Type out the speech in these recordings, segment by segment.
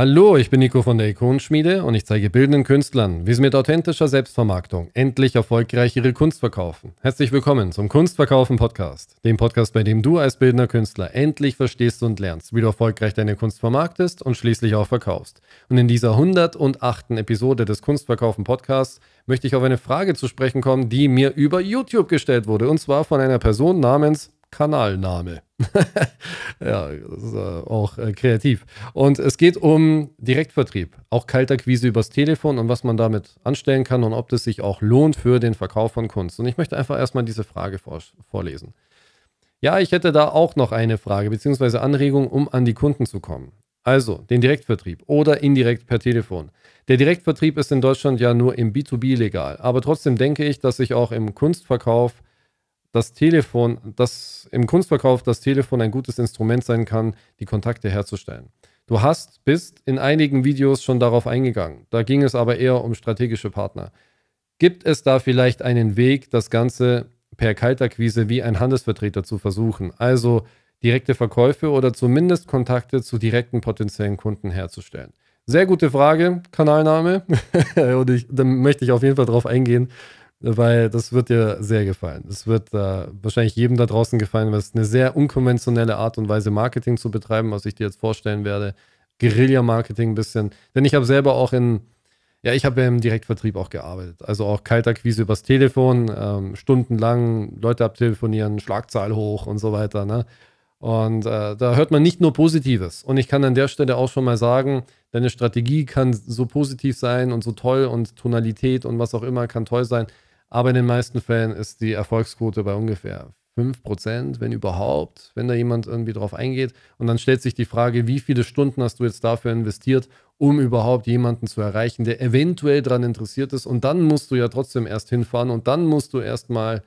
Hallo, ich bin Nico von der Ikonenschmiede und ich zeige bildenden Künstlern, wie sie mit authentischer Selbstvermarktung endlich erfolgreich ihre Kunst verkaufen. Herzlich willkommen zum Kunstverkaufen Podcast, dem Podcast, bei dem du als bildender Künstler endlich verstehst und lernst, wie du erfolgreich deine Kunst vermarktest und schließlich auch verkaufst. Und in dieser 108. Episode des Kunstverkaufen Podcasts möchte ich auf eine Frage zu sprechen kommen, die mir über YouTube gestellt wurde und zwar von einer Person namens Kanalname. ja, das ist äh, auch äh, kreativ. Und es geht um Direktvertrieb, auch Kaltakquise übers Telefon und was man damit anstellen kann und ob das sich auch lohnt für den Verkauf von Kunst. Und ich möchte einfach erstmal diese Frage vor vorlesen. Ja, ich hätte da auch noch eine Frage bzw. Anregung, um an die Kunden zu kommen. Also den Direktvertrieb oder indirekt per Telefon. Der Direktvertrieb ist in Deutschland ja nur im B2B legal, aber trotzdem denke ich, dass sich auch im Kunstverkauf das Telefon, das im Kunstverkauf das Telefon ein gutes Instrument sein kann, die Kontakte herzustellen. Du hast, bist in einigen Videos schon darauf eingegangen. Da ging es aber eher um strategische Partner. Gibt es da vielleicht einen Weg, das Ganze per Kaltakquise wie ein Handelsvertreter zu versuchen? Also direkte Verkäufe oder zumindest Kontakte zu direkten potenziellen Kunden herzustellen? Sehr gute Frage, Kanalname. Und ich, da möchte ich auf jeden Fall drauf eingehen, weil das wird dir sehr gefallen. Das wird äh, wahrscheinlich jedem da draußen gefallen, weil es eine sehr unkonventionelle Art und Weise Marketing zu betreiben, was ich dir jetzt vorstellen werde. Guerilla-Marketing ein bisschen. Denn ich habe selber auch in, ja, ich habe im Direktvertrieb auch gearbeitet. Also auch Kaltakquise übers Telefon, ähm, stundenlang Leute abtelefonieren, Schlagzahl hoch und so weiter. Ne? Und äh, da hört man nicht nur Positives. Und ich kann an der Stelle auch schon mal sagen, deine Strategie kann so positiv sein und so toll und Tonalität und was auch immer kann toll sein. Aber in den meisten Fällen ist die Erfolgsquote bei ungefähr 5%, wenn überhaupt, wenn da jemand irgendwie drauf eingeht. Und dann stellt sich die Frage, wie viele Stunden hast du jetzt dafür investiert, um überhaupt jemanden zu erreichen, der eventuell daran interessiert ist. Und dann musst du ja trotzdem erst hinfahren und dann musst du erstmal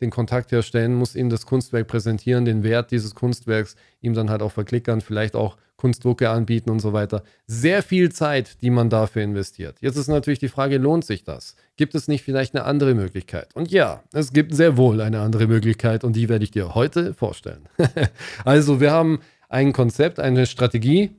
den Kontakt herstellen, musst ihm das Kunstwerk präsentieren, den Wert dieses Kunstwerks ihm dann halt auch verklickern, vielleicht auch Kunstdrucke anbieten und so weiter. Sehr viel Zeit, die man dafür investiert. Jetzt ist natürlich die Frage, lohnt sich das? Gibt es nicht vielleicht eine andere Möglichkeit? Und ja, es gibt sehr wohl eine andere Möglichkeit und die werde ich dir heute vorstellen. also wir haben ein Konzept, eine Strategie,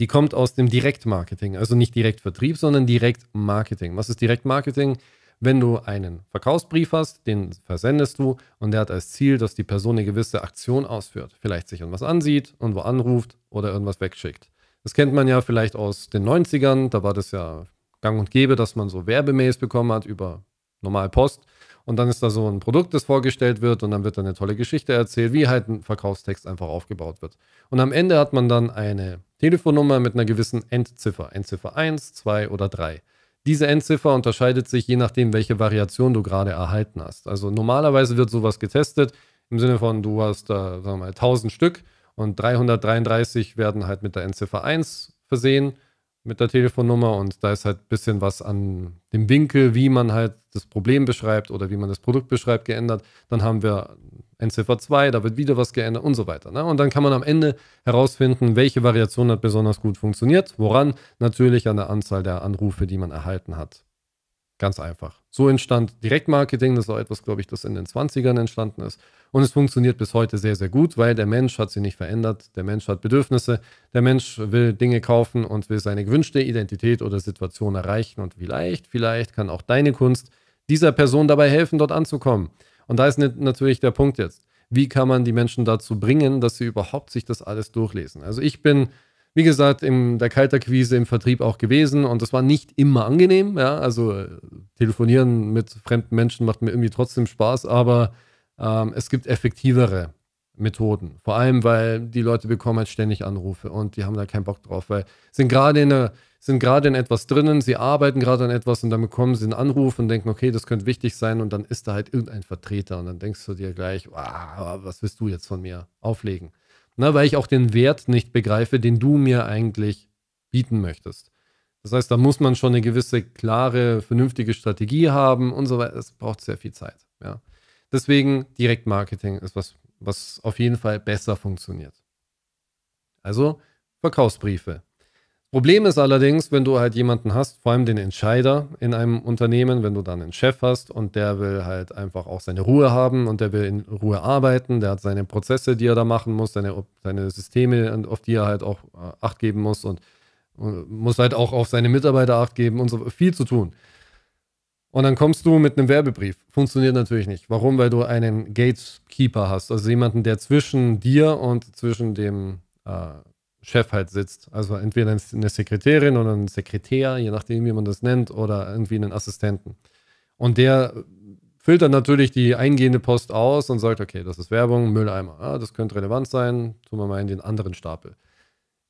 die kommt aus dem Direktmarketing. Also nicht Direktvertrieb, sondern Direktmarketing. Was ist Direktmarketing? Marketing? Wenn du einen Verkaufsbrief hast, den versendest du und der hat als Ziel, dass die Person eine gewisse Aktion ausführt. Vielleicht sich irgendwas ansieht, irgendwo anruft oder irgendwas wegschickt. Das kennt man ja vielleicht aus den 90ern, da war das ja gang und gäbe, dass man so Werbemails bekommen hat über normal Post. Und dann ist da so ein Produkt, das vorgestellt wird und dann wird da eine tolle Geschichte erzählt, wie halt ein Verkaufstext einfach aufgebaut wird. Und am Ende hat man dann eine Telefonnummer mit einer gewissen Endziffer, Endziffer 1, 2 oder 3. Diese Endziffer unterscheidet sich je nachdem, welche Variation du gerade erhalten hast. Also normalerweise wird sowas getestet im Sinne von, du hast da, sagen wir mal, 1000 Stück und 333 werden halt mit der Endziffer 1 versehen mit der Telefonnummer und da ist halt ein bisschen was an dem Winkel, wie man halt das Problem beschreibt oder wie man das Produkt beschreibt, geändert. Dann haben wir Ziffer 2, da wird wieder was geändert und so weiter. Ne? Und dann kann man am Ende herausfinden, welche Variation hat besonders gut funktioniert. Woran? Natürlich an der Anzahl der Anrufe, die man erhalten hat. Ganz einfach. So entstand Direktmarketing. Das war etwas, glaube ich, das in den 20ern entstanden ist. Und es funktioniert bis heute sehr, sehr gut, weil der Mensch hat sich nicht verändert. Der Mensch hat Bedürfnisse. Der Mensch will Dinge kaufen und will seine gewünschte Identität oder Situation erreichen. Und vielleicht, vielleicht kann auch deine Kunst dieser Person dabei helfen, dort anzukommen. Und da ist natürlich der Punkt jetzt. Wie kann man die Menschen dazu bringen, dass sie überhaupt sich das alles durchlesen? Also ich bin wie gesagt, in der Kalterquise im Vertrieb auch gewesen und das war nicht immer angenehm. Ja? Also äh, telefonieren mit fremden Menschen macht mir irgendwie trotzdem Spaß, aber ähm, es gibt effektivere Methoden. Vor allem, weil die Leute bekommen halt ständig Anrufe und die haben da keinen Bock drauf, weil sind gerade in einer sind gerade in etwas drinnen, sie arbeiten gerade an etwas und dann bekommen sie einen Anruf und denken, okay, das könnte wichtig sein und dann ist da halt irgendein Vertreter und dann denkst du dir gleich, wow, was willst du jetzt von mir auflegen? Na, ne, weil ich auch den Wert nicht begreife, den du mir eigentlich bieten möchtest. Das heißt, da muss man schon eine gewisse klare, vernünftige Strategie haben und so weiter. Es braucht sehr viel Zeit. Ja. Deswegen Direktmarketing ist was, was auf jeden Fall besser funktioniert. Also Verkaufsbriefe Problem ist allerdings, wenn du halt jemanden hast, vor allem den Entscheider in einem Unternehmen, wenn du dann einen Chef hast und der will halt einfach auch seine Ruhe haben und der will in Ruhe arbeiten, der hat seine Prozesse, die er da machen muss, seine, seine Systeme, auf die er halt auch äh, Acht geben muss und, und äh, muss halt auch auf seine Mitarbeiter Acht geben und so viel zu tun. Und dann kommst du mit einem Werbebrief. Funktioniert natürlich nicht. Warum? Weil du einen Gatekeeper hast, also jemanden, der zwischen dir und zwischen dem äh, Chef halt sitzt. Also entweder eine Sekretärin oder ein Sekretär, je nachdem, wie man das nennt, oder irgendwie einen Assistenten. Und der füllt dann natürlich die eingehende Post aus und sagt, okay, das ist Werbung, Mülleimer, ah, das könnte relevant sein, tun wir mal in den anderen Stapel.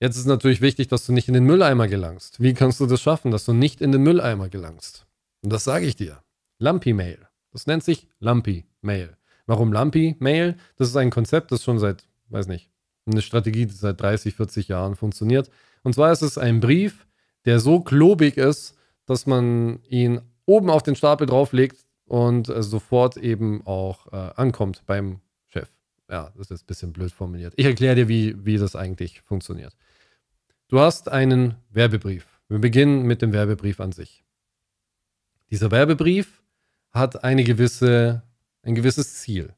Jetzt ist natürlich wichtig, dass du nicht in den Mülleimer gelangst. Wie kannst du das schaffen, dass du nicht in den Mülleimer gelangst? Und das sage ich dir. Lumpy Mail. Das nennt sich Lumpy Mail. Warum Lumpy Mail? Das ist ein Konzept, das schon seit, weiß nicht, eine Strategie, die seit 30, 40 Jahren funktioniert. Und zwar ist es ein Brief, der so klobig ist, dass man ihn oben auf den Stapel drauflegt und äh, sofort eben auch äh, ankommt beim Chef. Ja, das ist ein bisschen blöd formuliert. Ich erkläre dir, wie, wie das eigentlich funktioniert. Du hast einen Werbebrief. Wir beginnen mit dem Werbebrief an sich. Dieser Werbebrief hat eine gewisse, ein gewisses Ziel.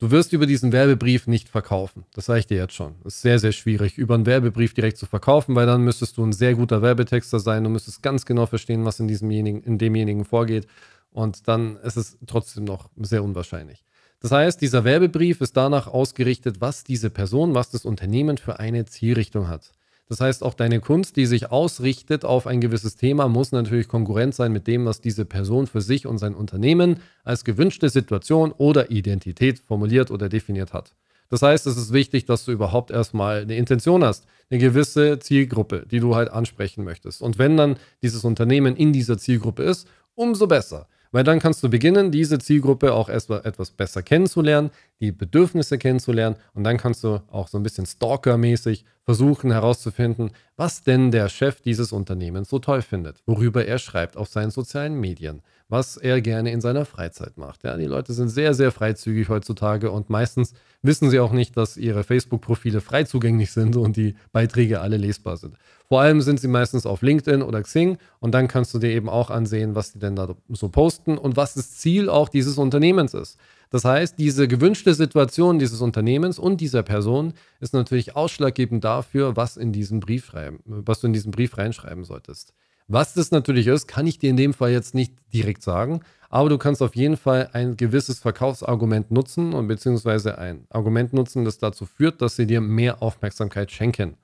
Du wirst über diesen Werbebrief nicht verkaufen. Das sage ich dir jetzt schon. Das ist sehr, sehr schwierig, über einen Werbebrief direkt zu verkaufen, weil dann müsstest du ein sehr guter Werbetexter sein. Du müsstest ganz genau verstehen, was in, diesemjenigen, in demjenigen vorgeht. Und dann ist es trotzdem noch sehr unwahrscheinlich. Das heißt, dieser Werbebrief ist danach ausgerichtet, was diese Person, was das Unternehmen für eine Zielrichtung hat. Das heißt, auch deine Kunst, die sich ausrichtet auf ein gewisses Thema, muss natürlich konkurrent sein mit dem, was diese Person für sich und sein Unternehmen als gewünschte Situation oder Identität formuliert oder definiert hat. Das heißt, es ist wichtig, dass du überhaupt erstmal eine Intention hast, eine gewisse Zielgruppe, die du halt ansprechen möchtest. Und wenn dann dieses Unternehmen in dieser Zielgruppe ist, umso besser. Weil dann kannst du beginnen, diese Zielgruppe auch erstmal etwas besser kennenzulernen, die Bedürfnisse kennenzulernen und dann kannst du auch so ein bisschen stalkermäßig versuchen herauszufinden, was denn der Chef dieses Unternehmens so toll findet, worüber er schreibt auf seinen sozialen Medien, was er gerne in seiner Freizeit macht. Ja, die Leute sind sehr, sehr freizügig heutzutage und meistens wissen sie auch nicht, dass ihre Facebook-Profile frei zugänglich sind und die Beiträge alle lesbar sind. Vor allem sind sie meistens auf LinkedIn oder Xing und dann kannst du dir eben auch ansehen, was die denn da so posten und was das Ziel auch dieses Unternehmens ist. Das heißt, diese gewünschte Situation dieses Unternehmens und dieser Person ist natürlich ausschlaggebend dafür, was in diesen Brief schreiben, was du in diesen Brief reinschreiben solltest. Was das natürlich ist, kann ich dir in dem Fall jetzt nicht direkt sagen, aber du kannst auf jeden Fall ein gewisses Verkaufsargument nutzen und beziehungsweise ein Argument nutzen, das dazu führt, dass sie dir mehr Aufmerksamkeit schenken.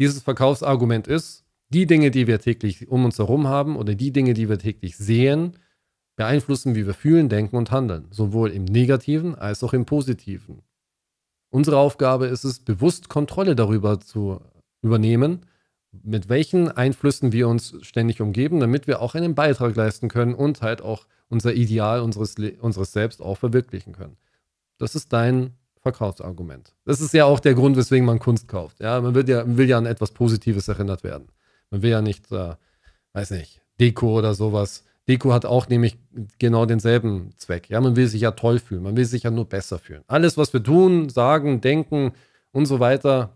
Dieses Verkaufsargument ist, die Dinge, die wir täglich um uns herum haben oder die Dinge, die wir täglich sehen, beeinflussen, wie wir fühlen, denken und handeln, sowohl im negativen als auch im positiven. Unsere Aufgabe ist es, bewusst Kontrolle darüber zu übernehmen mit welchen Einflüssen wir uns ständig umgeben, damit wir auch einen Beitrag leisten können und halt auch unser Ideal unseres, unseres Selbst auch verwirklichen können. Das ist dein Verkaufsargument. Das ist ja auch der Grund, weswegen man Kunst kauft. Ja, man will ja, will ja an etwas Positives erinnert werden. Man will ja nicht, äh, weiß nicht, Deko oder sowas. Deko hat auch nämlich genau denselben Zweck. Ja, man will sich ja toll fühlen, man will sich ja nur besser fühlen. Alles, was wir tun, sagen, denken und so weiter,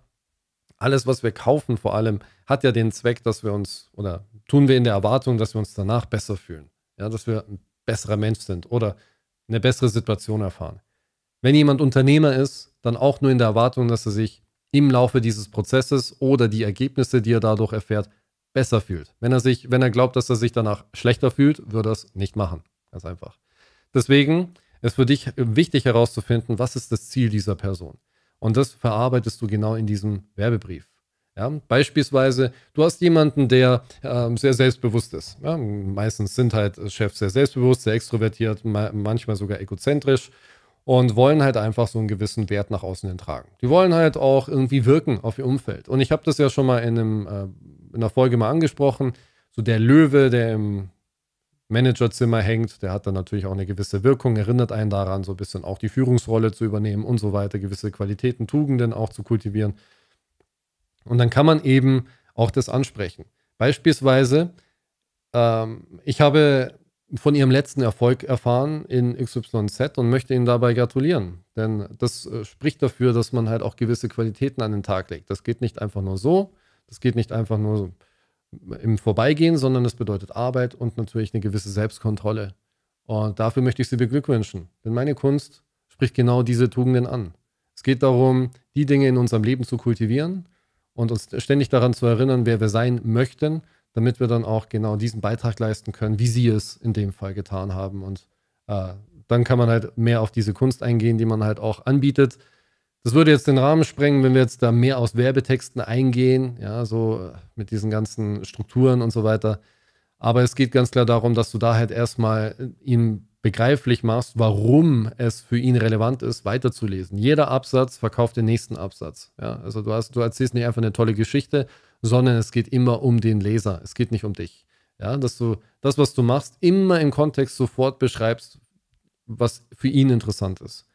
alles, was wir kaufen, vor allem, hat ja den Zweck, dass wir uns oder tun wir in der Erwartung, dass wir uns danach besser fühlen. Ja, dass wir ein besserer Mensch sind oder eine bessere Situation erfahren. Wenn jemand Unternehmer ist, dann auch nur in der Erwartung, dass er sich im Laufe dieses Prozesses oder die Ergebnisse, die er dadurch erfährt, besser fühlt. Wenn er sich, wenn er glaubt, dass er sich danach schlechter fühlt, würde er es nicht machen. Ganz einfach. Deswegen ist für dich wichtig herauszufinden, was ist das Ziel dieser Person. Und das verarbeitest du genau in diesem Werbebrief. Ja, beispielsweise, du hast jemanden, der äh, sehr selbstbewusst ist. Ja, meistens sind halt Chefs sehr selbstbewusst, sehr extrovertiert, ma manchmal sogar egozentrisch und wollen halt einfach so einen gewissen Wert nach außen hin tragen. Die wollen halt auch irgendwie wirken auf ihr Umfeld. Und ich habe das ja schon mal in, einem, äh, in einer Folge mal angesprochen. So der Löwe, der im Managerzimmer hängt. Der hat dann natürlich auch eine gewisse Wirkung, erinnert einen daran, so ein bisschen auch die Führungsrolle zu übernehmen und so weiter, gewisse Qualitäten, Tugenden auch zu kultivieren. Und dann kann man eben auch das ansprechen. Beispielsweise, ähm, ich habe von ihrem letzten Erfolg erfahren in XYZ und möchte Ihnen dabei gratulieren. Denn das äh, spricht dafür, dass man halt auch gewisse Qualitäten an den Tag legt. Das geht nicht einfach nur so, das geht nicht einfach nur so im Vorbeigehen, sondern es bedeutet Arbeit und natürlich eine gewisse Selbstkontrolle. Und dafür möchte ich Sie beglückwünschen, denn meine Kunst spricht genau diese Tugenden an. Es geht darum, die Dinge in unserem Leben zu kultivieren und uns ständig daran zu erinnern, wer wir sein möchten, damit wir dann auch genau diesen Beitrag leisten können, wie Sie es in dem Fall getan haben. Und äh, dann kann man halt mehr auf diese Kunst eingehen, die man halt auch anbietet, das würde jetzt den Rahmen sprengen, wenn wir jetzt da mehr aus Werbetexten eingehen, ja, so äh, mit diesen ganzen Strukturen und so weiter. Aber es geht ganz klar darum, dass du da halt erstmal äh, ihm begreiflich machst, warum es für ihn relevant ist, weiterzulesen. Jeder Absatz verkauft den nächsten Absatz. Ja, also du, hast, du erzählst nicht einfach eine tolle Geschichte, sondern es geht immer um den Leser. Es geht nicht um dich. Ja, dass du das, was du machst, immer im Kontext sofort beschreibst, was für ihn interessant ist.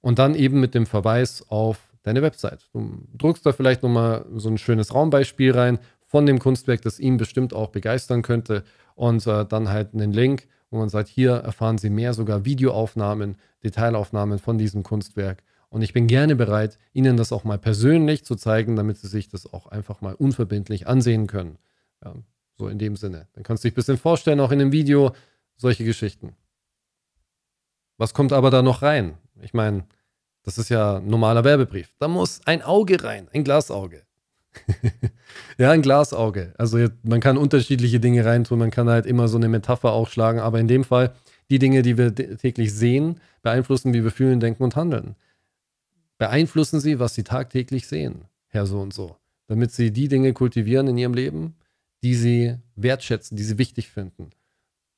Und dann eben mit dem Verweis auf deine Website. Du druckst da vielleicht nochmal so ein schönes Raumbeispiel rein von dem Kunstwerk, das ihn bestimmt auch begeistern könnte. Und äh, dann halt einen Link, wo man sagt, hier erfahren Sie mehr, sogar Videoaufnahmen, Detailaufnahmen von diesem Kunstwerk. Und ich bin gerne bereit, Ihnen das auch mal persönlich zu zeigen, damit Sie sich das auch einfach mal unverbindlich ansehen können. Ja, so in dem Sinne. Dann kannst du dich ein bisschen vorstellen, auch in dem Video, solche Geschichten. Was kommt aber da noch rein? Ich meine, das ist ja ein normaler Werbebrief. Da muss ein Auge rein, ein Glasauge. ja, ein Glasauge. Also man kann unterschiedliche Dinge reintun, man kann halt immer so eine Metapher auch schlagen, aber in dem Fall die Dinge, die wir täglich sehen, beeinflussen, wie wir fühlen, denken und handeln. Beeinflussen sie, was sie tagtäglich sehen, Herr so und so, damit sie die Dinge kultivieren in ihrem Leben, die sie wertschätzen, die sie wichtig finden.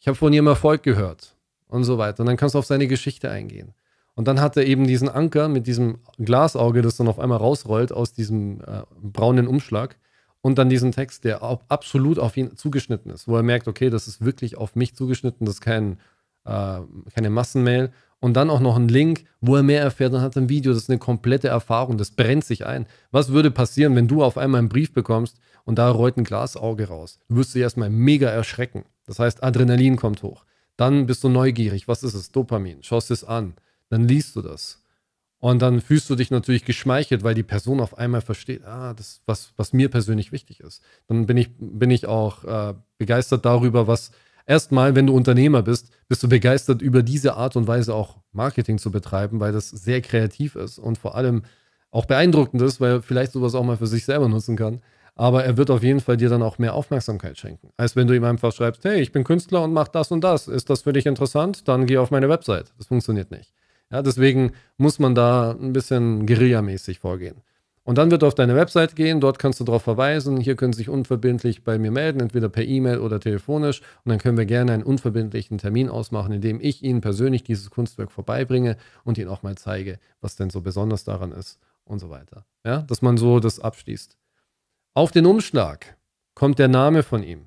Ich habe von ihrem Erfolg gehört und so weiter. Und dann kannst du auf seine Geschichte eingehen. Und dann hat er eben diesen Anker mit diesem Glasauge, das dann auf einmal rausrollt aus diesem äh, braunen Umschlag. Und dann diesen Text, der auch absolut auf ihn zugeschnitten ist, wo er merkt, okay, das ist wirklich auf mich zugeschnitten, das ist kein, äh, keine Massenmail. Und dann auch noch ein Link, wo er mehr erfährt, und hat ein Video, das ist eine komplette Erfahrung, das brennt sich ein. Was würde passieren, wenn du auf einmal einen Brief bekommst und da rollt ein Glasauge raus? Du wirst dich erstmal mega erschrecken. Das heißt, Adrenalin kommt hoch. Dann bist du neugierig. Was ist es? Dopamin. Schaust es an dann liest du das. Und dann fühlst du dich natürlich geschmeichelt, weil die Person auf einmal versteht, ah, das, was, was mir persönlich wichtig ist. Dann bin ich, bin ich auch äh, begeistert darüber, was erstmal, wenn du Unternehmer bist, bist du begeistert über diese Art und Weise auch Marketing zu betreiben, weil das sehr kreativ ist und vor allem auch beeindruckend ist, weil er vielleicht sowas auch mal für sich selber nutzen kann. Aber er wird auf jeden Fall dir dann auch mehr Aufmerksamkeit schenken, als wenn du ihm einfach schreibst, hey, ich bin Künstler und mach das und das. Ist das für dich interessant? Dann geh auf meine Website. Das funktioniert nicht. Ja, deswegen muss man da ein bisschen guerillamäßig vorgehen. Und dann wird auf deine Website gehen, dort kannst du darauf verweisen. Hier können Sie sich unverbindlich bei mir melden, entweder per E-Mail oder telefonisch. Und dann können wir gerne einen unverbindlichen Termin ausmachen, in dem ich Ihnen persönlich dieses Kunstwerk vorbeibringe und Ihnen auch mal zeige, was denn so besonders daran ist und so weiter. Ja, dass man so das abschließt. Auf den Umschlag kommt der Name von ihm,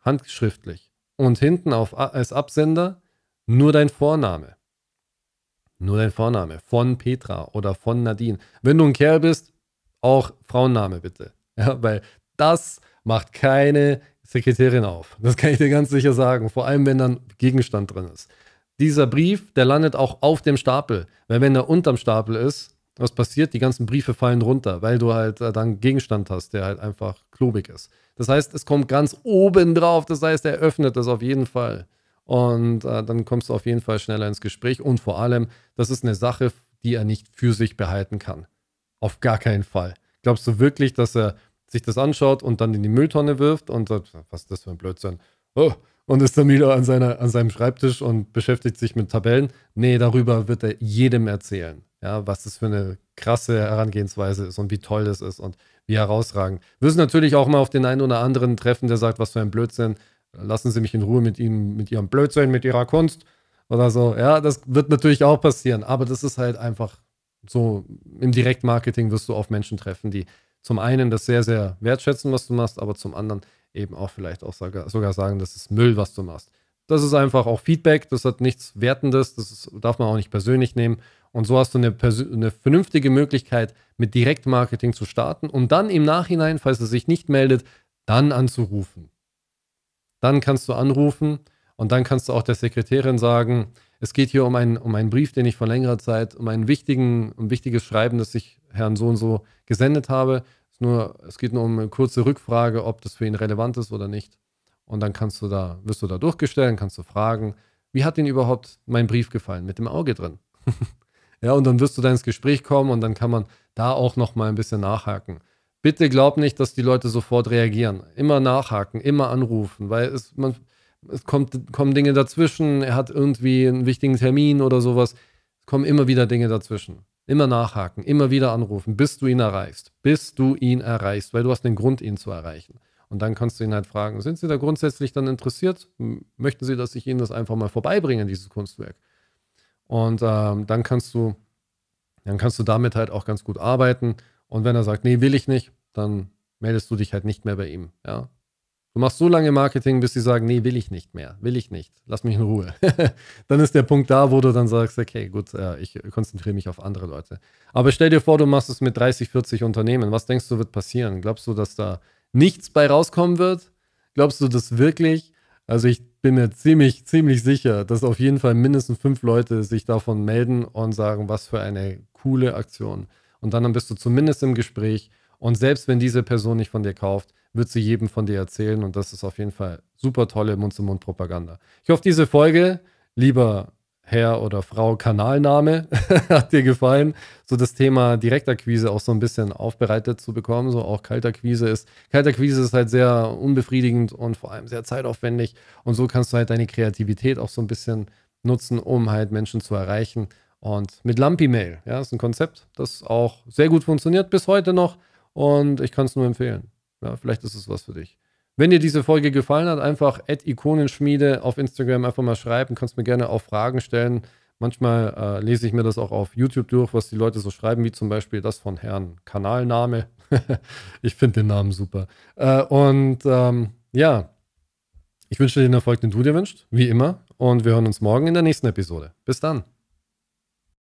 handschriftlich. Und hinten auf, als Absender nur dein Vorname nur dein Vorname. Von Petra oder von Nadine. Wenn du ein Kerl bist, auch Frauenname bitte. Ja, weil das macht keine Sekretärin auf. Das kann ich dir ganz sicher sagen. Vor allem, wenn dann Gegenstand drin ist. Dieser Brief, der landet auch auf dem Stapel. Weil wenn er unterm Stapel ist, was passiert? Die ganzen Briefe fallen runter, weil du halt äh, dann Gegenstand hast, der halt einfach klobig ist. Das heißt, es kommt ganz oben drauf. Das heißt, er öffnet das auf jeden Fall. Und äh, dann kommst du auf jeden Fall schneller ins Gespräch. Und vor allem, das ist eine Sache, die er nicht für sich behalten kann. Auf gar keinen Fall. Glaubst du wirklich, dass er sich das anschaut und dann in die Mülltonne wirft und sagt, was ist das für ein Blödsinn? Oh, und ist dann wieder an, seiner, an seinem Schreibtisch und beschäftigt sich mit Tabellen. Nee, darüber wird er jedem erzählen, ja, was das für eine krasse Herangehensweise ist und wie toll das ist und wie herausragend. Wir müssen natürlich auch mal auf den einen oder anderen treffen, der sagt, was für ein Blödsinn, lassen Sie mich in Ruhe mit Ihnen, mit Ihrem Blödsinn, mit Ihrer Kunst oder so. Ja, das wird natürlich auch passieren, aber das ist halt einfach so, im Direktmarketing wirst du auf Menschen treffen, die zum einen das sehr, sehr wertschätzen, was du machst, aber zum anderen eben auch vielleicht auch sogar sagen, das ist Müll, was du machst. Das ist einfach auch Feedback, das hat nichts Wertendes, das ist, darf man auch nicht persönlich nehmen. Und so hast du eine, eine, vernünftige Möglichkeit, mit Direktmarketing zu starten, und dann im Nachhinein, falls es sich nicht meldet, dann anzurufen. Dann kannst du anrufen und dann kannst du auch der Sekretärin sagen, es geht hier um einen, um einen Brief, den ich vor längerer Zeit, um einen um ein wichtiges Schreiben, das ich Herrn so und so gesendet habe. Es, nur, es geht nur um eine kurze Rückfrage, ob das für ihn relevant ist oder nicht. Und dann kannst du da, wirst du da durchgestellt, kannst du fragen, wie hat Ihnen überhaupt mein Brief gefallen? Mit dem Auge drin. ja, und dann wirst du da ins Gespräch kommen und dann kann man da auch nochmal ein bisschen nachhaken bitte glaub nicht, dass die Leute sofort reagieren. Immer nachhaken, immer anrufen, weil es, man, es kommt, kommen Dinge dazwischen, er hat irgendwie einen wichtigen Termin oder sowas. Es kommen immer wieder Dinge dazwischen. Immer nachhaken, immer wieder anrufen, bis du ihn erreichst. Bis du ihn erreichst, weil du hast den Grund, ihn zu erreichen. Und dann kannst du ihn halt fragen, sind Sie da grundsätzlich dann interessiert? Möchten Sie, dass ich Ihnen das einfach mal vorbeibringe, dieses Kunstwerk? Und ähm, dann kannst du, dann kannst du damit halt auch ganz gut arbeiten und wenn er sagt, nee, will ich nicht, dann meldest du dich halt nicht mehr bei ihm. Ja? Du machst so lange Marketing, bis sie sagen, nee, will ich nicht mehr, will ich nicht, lass mich in Ruhe. dann ist der Punkt da, wo du dann sagst, okay, gut, äh, ich konzentriere mich auf andere Leute. Aber stell dir vor, du machst es mit 30, 40 Unternehmen. Was denkst du, wird passieren? Glaubst du, dass da nichts bei rauskommen wird? Glaubst du das wirklich? Also ich bin mir ziemlich, ziemlich sicher, dass auf jeden Fall mindestens fünf Leute sich davon melden und sagen, was für eine coole Aktion und dann bist du zumindest im Gespräch. Und selbst wenn diese Person nicht von dir kauft, wird sie jedem von dir erzählen. Und das ist auf jeden Fall super tolle Mund-zu-Mund-Propaganda. Ich hoffe, diese Folge, lieber Herr oder Frau Kanalname, hat dir gefallen. So das Thema Direktakquise auch so ein bisschen aufbereitet zu bekommen. So auch Kaltakquise ist. Kaltakquise ist halt sehr unbefriedigend und vor allem sehr zeitaufwendig. Und so kannst du halt deine Kreativität auch so ein bisschen nutzen, um halt Menschen zu erreichen und mit Lumpy-Mail, ja, ist ein Konzept, das auch sehr gut funktioniert bis heute noch und ich kann es nur empfehlen. Ja, vielleicht ist es was für dich. Wenn dir diese Folge gefallen hat, einfach Ikonenschmiede auf Instagram einfach mal schreiben, kannst mir gerne auch Fragen stellen. Manchmal äh, lese ich mir das auch auf YouTube durch, was die Leute so schreiben, wie zum Beispiel das von Herrn Kanalname. ich finde den Namen super. Äh, und ähm, ja, ich wünsche dir den Erfolg, den du dir wünschst, wie immer. Und wir hören uns morgen in der nächsten Episode. Bis dann.